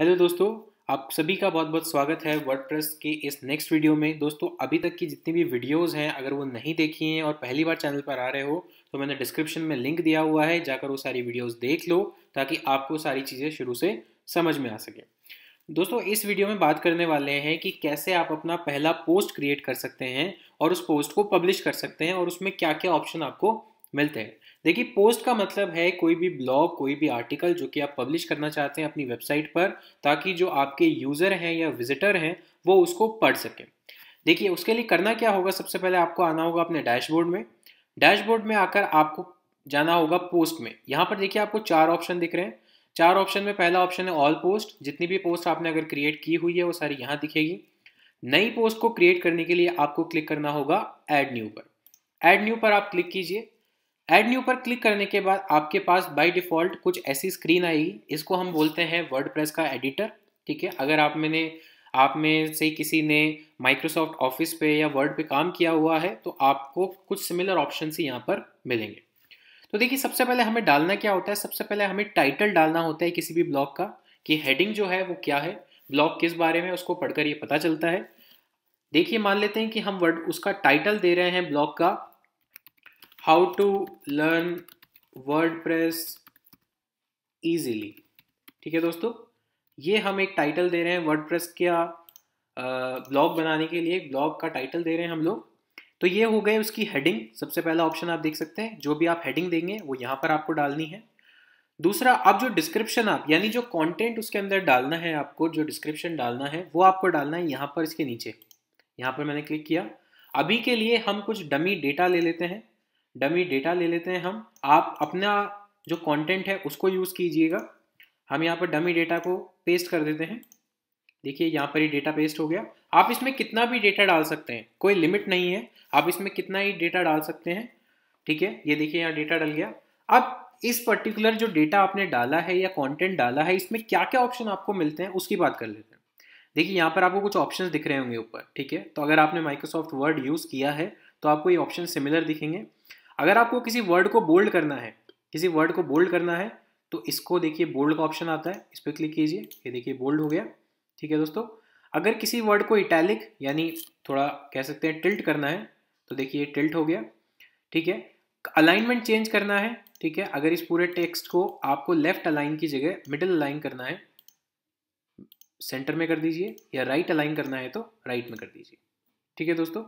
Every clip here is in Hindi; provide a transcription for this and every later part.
हेलो दोस्तों आप सभी का बहुत बहुत स्वागत है वर्डप्रेस के इस नेक्स्ट वीडियो में दोस्तों अभी तक की जितनी भी वीडियोस हैं अगर वो नहीं देखी हैं और पहली बार चैनल पर आ रहे हो तो मैंने डिस्क्रिप्शन में लिंक दिया हुआ है जाकर वो सारी वीडियोस देख लो ताकि आपको सारी चीज़ें शुरू से समझ में आ सके दोस्तों इस वीडियो में बात करने वाले हैं कि कैसे आप अपना पहला पोस्ट क्रिएट कर सकते हैं और उस पोस्ट को पब्लिश कर सकते हैं और उसमें क्या क्या ऑप्शन आपको मिलते हैं देखिए पोस्ट का मतलब है कोई भी ब्लॉग कोई भी आर्टिकल जो कि आप पब्लिश करना चाहते हैं अपनी वेबसाइट पर ताकि जो आपके यूज़र हैं या विजिटर हैं वो उसको पढ़ सकें देखिए उसके लिए करना क्या होगा सबसे पहले आपको आना होगा अपने डैशबोर्ड में डैशबोर्ड में आकर आपको जाना होगा पोस्ट में यहाँ पर देखिए आपको चार ऑप्शन दिख रहे हैं चार ऑप्शन में पहला ऑप्शन है ऑल पोस्ट जितनी भी पोस्ट आपने अगर क्रिएट की हुई है वो सारी यहाँ दिखेगी नई पोस्ट को क्रिएट करने के लिए आपको क्लिक करना होगा एड न्यू पर एड न्यू पर आप क्लिक कीजिए ऐड न्यू पर क्लिक करने के बाद आपके पास बाय डिफ़ॉल्ट कुछ ऐसी स्क्रीन आएगी इसको हम बोलते हैं वर्ड का एडिटर ठीक है अगर आप मैंने आप में से किसी ने माइक्रोसॉफ्ट ऑफिस पे या वर्ड पे काम किया हुआ है तो आपको कुछ सिमिलर ऑप्शन ही यहाँ पर मिलेंगे तो देखिए सबसे पहले हमें डालना क्या होता है सबसे पहले हमें टाइटल डालना होता है किसी भी ब्लॉग का कि हेडिंग जो है वो क्या है ब्लॉग किस बारे में उसको पढ़कर ये पता चलता है देखिए मान लेते हैं कि हम वर्ड उसका टाइटल दे रहे हैं ब्लॉग का how to learn WordPress easily ठीक है दोस्तों ये हम एक टाइटल दे रहे हैं वर्डप्रेस का ब्लॉग बनाने के लिए ब्लॉग का टाइटल दे रहे हैं हम लोग तो ये हो गए उसकी हेडिंग सबसे पहला ऑप्शन आप देख सकते हैं जो भी आप हेडिंग देंगे वो यहाँ पर आपको डालनी है दूसरा आप जो डिस्क्रिप्शन आप यानी जो कंटेंट उसके अंदर डालना है आपको जो डिस्क्रिप्शन डालना है वो आपको डालना है यहाँ पर इसके नीचे यहाँ पर मैंने क्लिक किया अभी के लिए हम कुछ डमी डेटा ले लेते हैं डमी डेटा ले लेते हैं हम आप अपना जो कंटेंट है उसको यूज़ कीजिएगा हम यहाँ पर डमी डेटा को पेस्ट कर देते हैं देखिए यहाँ पर ही डेटा पेस्ट हो गया आप इसमें कितना भी डेटा डाल सकते हैं कोई लिमिट नहीं है आप इसमें कितना ही डेटा डाल सकते हैं ठीक है ये देखिए यहाँ डेटा डल गया अब इस पर्टिकुलर जो डेटा आपने डाला है या कॉन्टेंट डाला है इसमें क्या क्या ऑप्शन आपको मिलते हैं उसकी बात कर लेते हैं देखिए यहाँ पर आपको कुछ ऑप्शंस दिख रहे होंगे ऊपर ठीक है तो अगर आपने माइक्रोसॉफ्ट वर्ड यूज़ किया है तो आपको ये ऑप्शन सिमिलर दिखेंगे अगर आपको किसी वर्ड को बोल्ड करना है किसी वर्ड को बोल्ड करना है तो इसको देखिए बोल्ड का ऑप्शन आता है इस पर क्लिक कीजिए ये देखिए बोल्ड हो गया ठीक है दोस्तों अगर किसी वर्ड को इटैलिक यानी थोड़ा कह सकते हैं टिल्ट करना है तो देखिए टिल्ट हो गया ठीक है अलाइनमेंट चेंज करना है ठीक है अगर इस पूरे टेक्स्ट को आपको लेफ्ट अलाइन की जगह मिडिल अलाइन करना है सेंटर में कर दीजिए या राइट right अलाइन करना है तो राइट right में कर दीजिए ठीक है दोस्तों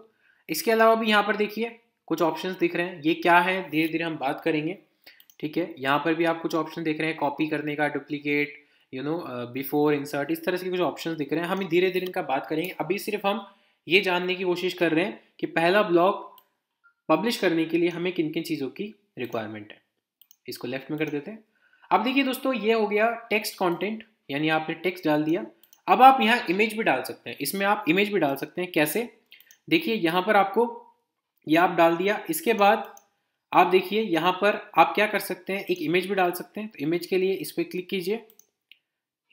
इसके अलावा भी यहाँ पर देखिए कुछ ऑप्शंस दिख रहे हैं ये क्या है धीरे धीरे हम बात करेंगे ठीक है यहाँ पर भी आप कुछ ऑप्शन देख रहे हैं कॉपी करने का duplicate you know before insert इस तरह से कुछ ऑप्शन दिख रहे हैं हम धीरे धीरे इनका बात करेंगे अभी सिर्फ हम ये जानने की कोशिश कर रहे हैं कि पहला ब्लॉग पब्लिश करने के लिए हमें किन किन चीज़ों की रिक्वायरमेंट है इसको लेफ्ट में कर देते हैं अब देखिए दोस्तों ये हो गया टेक्स्ट कंटेंट यानी आपने टेक्स्ट डाल दिया अब आप यहाँ इमेज भी डाल सकते हैं इसमें आप इमेज भी डाल सकते हैं कैसे देखिए यहाँ पर आपको ये आप डाल दिया इसके बाद आप देखिए यहाँ पर आप क्या कर सकते हैं एक इमेज भी डाल सकते हैं तो इमेज के लिए इस पर क्लिक कीजिए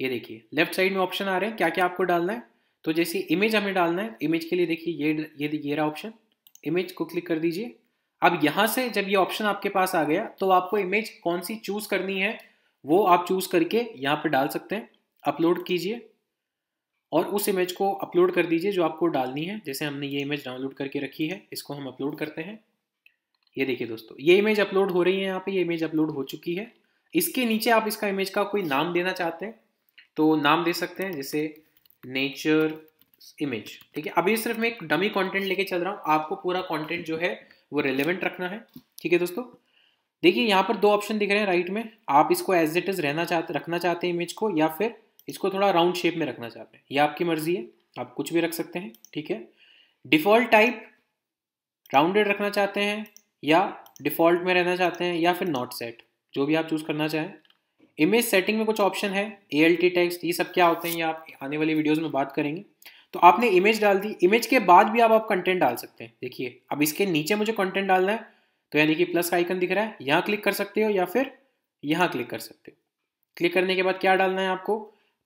ये देखिए लेफ्ट साइड में ऑप्शन आ रहे हैं क्या क्या आपको डालना है तो जैसे इमेज हमें डालना है इमेज तो के लिए देखिए ये ये ये रहा ऑप्शन इमेज को क्लिक कर दीजिए अब यहाँ से जब ये ऑप्शन आपके पास आ गया तो आपको इमेज कौन सी चूज़ करनी है वो आप चूज़ करके यहाँ पर डाल सकते हैं अपलोड कीजिए और उस इमेज को अपलोड कर दीजिए जो आपको डालनी है जैसे हमने ये इमेज डाउनलोड करके रखी है इसको हम अपलोड करते हैं ये देखिए दोस्तों ये इमेज अपलोड हो रही है यहाँ पे ये इमेज अपलोड हो चुकी है इसके नीचे आप इसका इमेज का कोई नाम देना चाहते हैं तो नाम दे सकते हैं जैसे नेचर इमेज ठीक है अभी सिर्फ मैं एक डमी कंटेंट लेके चल रहा हूँ आपको पूरा कंटेंट जो है वो रिलेवेंट रखना है ठीक है दोस्तों देखिए यहाँ पर दो ऑप्शन दिख रहे हैं राइट में आप इसको एज इट इज़ रहना चाहते रखना चाहते हैं इमेज को या फिर इसको थोड़ा राउंड शेप में रखना चाहते हैं यह आपकी मर्जी है आप कुछ भी रख सकते हैं ठीक है डिफॉल्ट टाइप राउंडेड रखना चाहते हैं या डिफॉल्ट में रहना चाहते हैं या फिर नॉट सेट जो भी आप चूज़ करना चाहें इमेज सेटिंग में कुछ ऑप्शन है ए एल टी टेक्स्ट ये सब क्या होते हैं ये आप आने वाली वीडियोस में बात करेंगे तो आपने इमेज डाल दी इमेज के बाद भी आप आप कंटेंट डाल सकते हैं देखिए अब इसके नीचे मुझे कंटेंट डालना है तो यानी देखिए प्लस का आइकन दिख रहा है यहाँ क्लिक कर सकते हो या फिर यहाँ क्लिक कर सकते हो क्लिक करने के बाद क्या डालना है आपको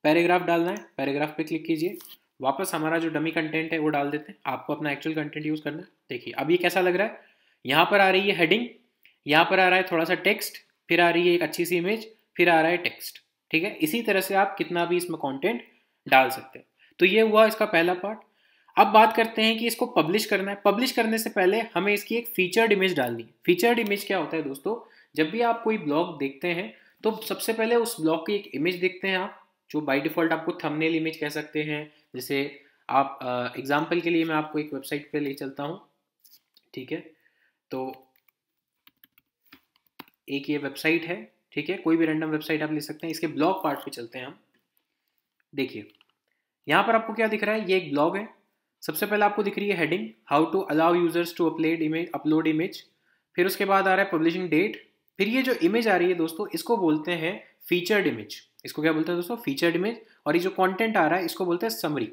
पैराग्राफ डालना है पैराग्राफ पे क्लिक कीजिए वापस हमारा जो डमी कंटेंट है वो डाल देते हैं आपको अपना एक्चुअल कंटेंट यूज़ करना है देखिए अब ये कैसा लग रहा है यहाँ पर आ रही है हेडिंग यहाँ पर आ रहा है थोड़ा सा टेक्स्ट फिर आ रही है एक अच्छी सी इमेज फिर आ रहा है टेक्स्ट ठीक है इसी तरह से आप कितना भी इसमें कॉन्टेंट डाल सकते हैं तो ये हुआ इसका पहला पार्ट अब बात करते हैं कि इसको पब्लिश करना है पब्लिश करने से पहले हमें इसकी एक फीचर्ड इमेज डालनी है फीचर्ड इमेज क्या होता है दोस्तों जब भी आप कोई ब्लॉग देखते हैं तो सबसे पहले उस ब्लॉग की एक इमेज देखते हैं आप जो बाय डिफ़ॉल्ट आपको थंबनेल इमेज कह सकते हैं जैसे आप एग्जांपल के लिए मैं आपको एक वेबसाइट पे ले चलता हूँ ठीक है तो एक ये वेबसाइट है ठीक है कोई भी रैंडम वेबसाइट आप ले सकते हैं इसके ब्लॉग पार्ट पे चलते हैं हम देखिए यहाँ पर आपको क्या दिख रहा है ये एक ब्लॉग है सबसे पहले आपको दिख रही है heading how to allow users to upload image upload image फिर उसके बाद आ रहा है पब्लिशिंग डेट फिर ये जो इमेज आ रही है दोस्तों इसको बोलते हैं फीचर्ड इमेज इसको क्या बोलते हैं दोस्तों फीचर्ड इमेज और ये जो कंटेंट आ रहा है इसको बोलते हैं समरी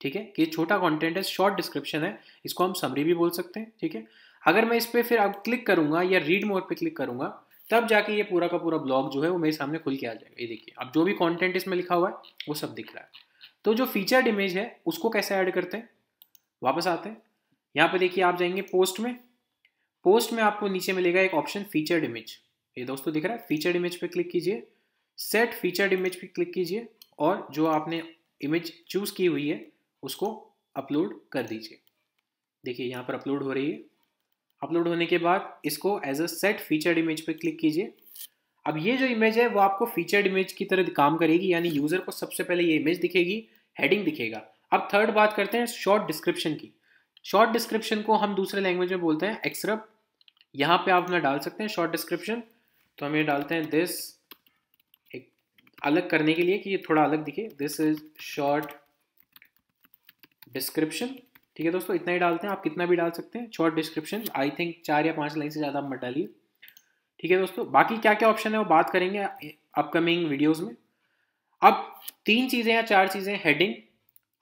ठीक है कि ये छोटा कंटेंट है शॉर्ट डिस्क्रिप्शन है इसको हम समरी भी बोल सकते हैं ठीक है अगर मैं इस पर फिर अब क्लिक करूंगा या रीड मोड पे क्लिक करूंगा तब जाके ये पूरा का पूरा ब्लॉग जो है वो मेरे सामने खुल के आ जाएगा ये देखिए अब जो भी कॉन्टेंट इसमें लिखा हुआ है वो सब दिख रहा है तो जो फीचर्ड इमेज है उसको कैसे ऐड करते हैं वापस आते हैं यहाँ पर देखिए आप जाएंगे पोस्ट में पोस्ट में आपको नीचे मिलेगा एक ऑप्शन फीचर्ड इमेज ये दोस्तों दिख रहा है फीचर्ड इमेज पर क्लिक कीजिए सेट फीचर्ड इमेज पे क्लिक कीजिए और जो आपने इमेज चूज़ की हुई है उसको अपलोड कर दीजिए देखिए यहाँ पर अपलोड हो रही है अपलोड होने के बाद इसको as a set featured image पे क्लिक कीजिए अब ये जो इमेज है वो आपको फीचर्ड इमेज की तरह काम करेगी यानी यूज़र को सबसे पहले ये इमेज दिखेगी हेडिंग दिखेगा अब थर्ड बात करते हैं शॉर्ट डिस्क्रिप्शन की शॉर्ट डिस्क्रिप्शन को हम दूसरे लैंग्वेज में बोलते हैं एक्सरप यहाँ पे आप ना डाल सकते हैं शॉर्ट डिस्क्रिप्शन तो हम ये डालते हैं दिस अलग करने के लिए कि ये थोड़ा अलग दिखे दिस इज शॉर्ट डिस्क्रिप्शन ठीक है दोस्तों इतना ही डालते हैं आप कितना भी डाल सकते हैं शॉर्ट डिस्क्रिप्शन आई थिंक चार या पांच लाइन से ज़्यादा मत डालिए ठीक है दोस्तों बाकी क्या क्या ऑप्शन है वो बात करेंगे अपकमिंग वीडियोज़ में अब तीन चीज़ें या चार चीज़ें हेडिंग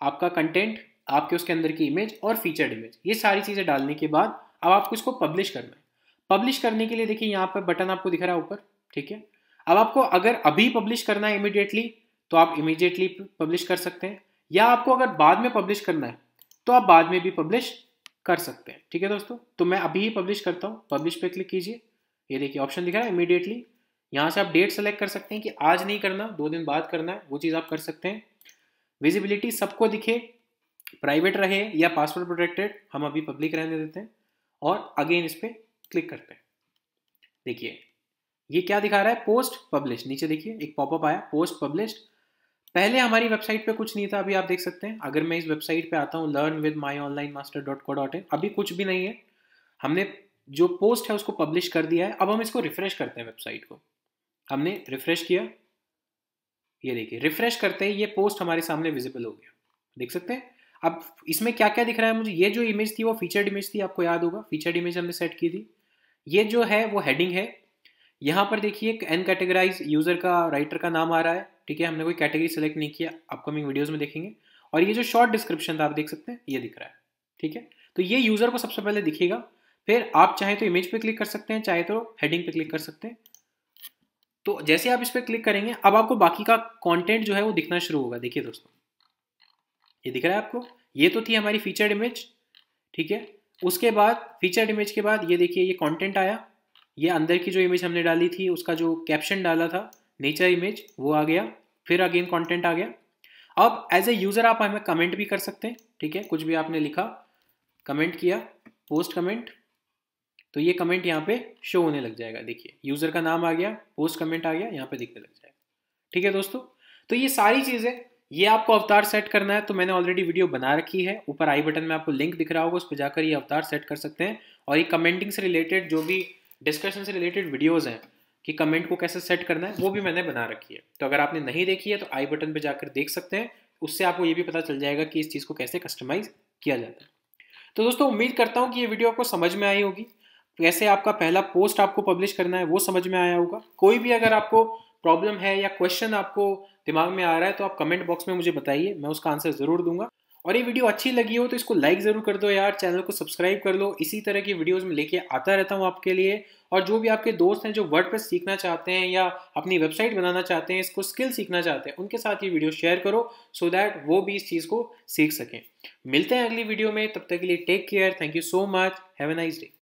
आपका कंटेंट आपके उसके अंदर की इमेज और फीचर्ड इमेज ये सारी चीज़ें डालने के बाद अब आपको इसको पब्लिश करना है पब्लिश करने के लिए देखिए यहाँ पर बटन आपको दिख रहा है ऊपर ठीक है अब आपको अगर अभी पब्लिश करना है इमिडिएटली तो आप इमिडिएटली पब्लिश कर सकते हैं या आपको अगर बाद में पब्लिश करना है तो आप बाद में भी पब्लिश कर सकते हैं ठीक है दोस्तों तो मैं अभी ही पब्लिश करता हूँ पब्लिश पे क्लिक कीजिए ये देखिए ऑप्शन दिख रहा है इमिडिएटली यहाँ से आप डेट सेलेक्ट कर सकते हैं कि आज नहीं करना दो दिन बाद करना है वो चीज़ आप कर सकते हैं विजिबिलिटी सबको दिखे प्राइवेट रहे या पासवर्ड प्रोटेक्टेड हम अभी पब्लिक रहने देते हैं और अगेन इस पर क्लिक करते हैं देखिए ये क्या दिखा रहा है पोस्ट पब्लिश नीचे देखिए एक पॉपअप आया पोस्ट पब्लिश पहले हमारी वेबसाइट पे कुछ नहीं था अभी आप देख सकते हैं अगर मैं इस वेबसाइट पे आता हूँ learn with my online master dot co dot in अभी कुछ भी नहीं है हमने जो पोस्ट है उसको पब्लिश कर दिया है अब हम इसको रिफ्रेश करते हैं वेबसाइट को हमने रिफ्रेश किया ये देखिए रिफ्रेश करते ही ये पोस्ट हमारे सामने विजिबल हो गया देख सकते हैं अब इसमें क्या क्या दिख रहा है मुझे ये जो इमेज थी वो फीचर्ड इमेज थी आपको याद होगा फीचर्ड इमेज हमने सेट की थी ये जो है वो हेडिंग है यहाँ पर देखिए एन कैटेगराइज यूज़र का राइटर का नाम आ रहा है ठीक है हमने कोई कैटेगरी सेलेक्ट नहीं किया अपकमिंग वीडियोज़ में देखेंगे और ये जो शॉर्ट डिस्क्रिप्शन था आप देख सकते हैं ये दिख रहा है ठीक है तो ये यूज़र को सबसे पहले दिखेगा फिर आप चाहे तो इमेज पे क्लिक कर सकते हैं चाहे तो हेडिंग पे क्लिक कर सकते हैं तो जैसे आप इस पर क्लिक करेंगे अब आपको बाकी का कंटेंट जो है वो दिखना शुरू होगा देखिए दोस्तों ये दिख रहा है आपको ये तो थी हमारी फीचर्ड इमेज ठीक है उसके बाद फीचर्ड इमेज के बाद ये देखिए ये कॉन्टेंट आया ये अंदर की जो इमेज हमने डाली थी उसका जो कैप्शन डाला था नेचर इमेज वो आ गया फिर अगेन कंटेंट आ गया अब एज ए यूज़र आप हमें कमेंट भी कर सकते हैं ठीक है कुछ भी आपने लिखा कमेंट किया पोस्ट कमेंट तो ये कमेंट यहाँ पे शो होने लग जाएगा देखिए यूज़र का नाम आ गया पोस्ट कमेंट आ गया यहाँ पे दिखने लग जाएगा ठीक है दोस्तों तो ये सारी चीज़ें ये आपको अवतार सेट करना है तो मैंने ऑलरेडी वीडियो बना रखी है ऊपर आई बटन में आपको लिंक दिख रहा होगा उस पर जाकर ये अवतार सेट कर सकते हैं और ये कमेंटिंग से रिलेटेड जो भी डिस्कशन से रिलेटेड वीडियोज़ हैं कि कमेंट को कैसे सेट करना है वो भी मैंने बना रखी है तो अगर आपने नहीं देखी है तो आई बटन पर जाकर देख सकते हैं उससे आपको ये भी पता चल जाएगा कि इस चीज़ को कैसे कस्टमाइज़ किया जाता है तो दोस्तों उम्मीद करता हूँ कि ये वीडियो आपको समझ में आई होगी कैसे आपका पहला पोस्ट आपको पब्लिश करना है वो समझ में आया होगा कोई भी अगर आपको प्रॉब्लम है या क्वेश्चन आपको दिमाग में आ रहा है तो आप कमेंट बॉक्स में मुझे बताइए मैं उसका आंसर ज़रूर दूंगा और ये वीडियो अच्छी लगी हो तो इसको लाइक ज़रूर कर दो यार चैनल को सब्सक्राइब कर लो इसी तरह की वीडियोज़ में लेके आता रहता हूँ आपके लिए और जो भी आपके दोस्त हैं जो वर्ड सीखना चाहते हैं या अपनी वेबसाइट बनाना चाहते हैं इसको स्किल सीखना चाहते हैं उनके साथ ये वीडियो शेयर करो सो so दैट वो भी इस चीज़ को सीख सकें मिलते हैं अगली वीडियो में तब तक के लिए take care thank you so much have a nice day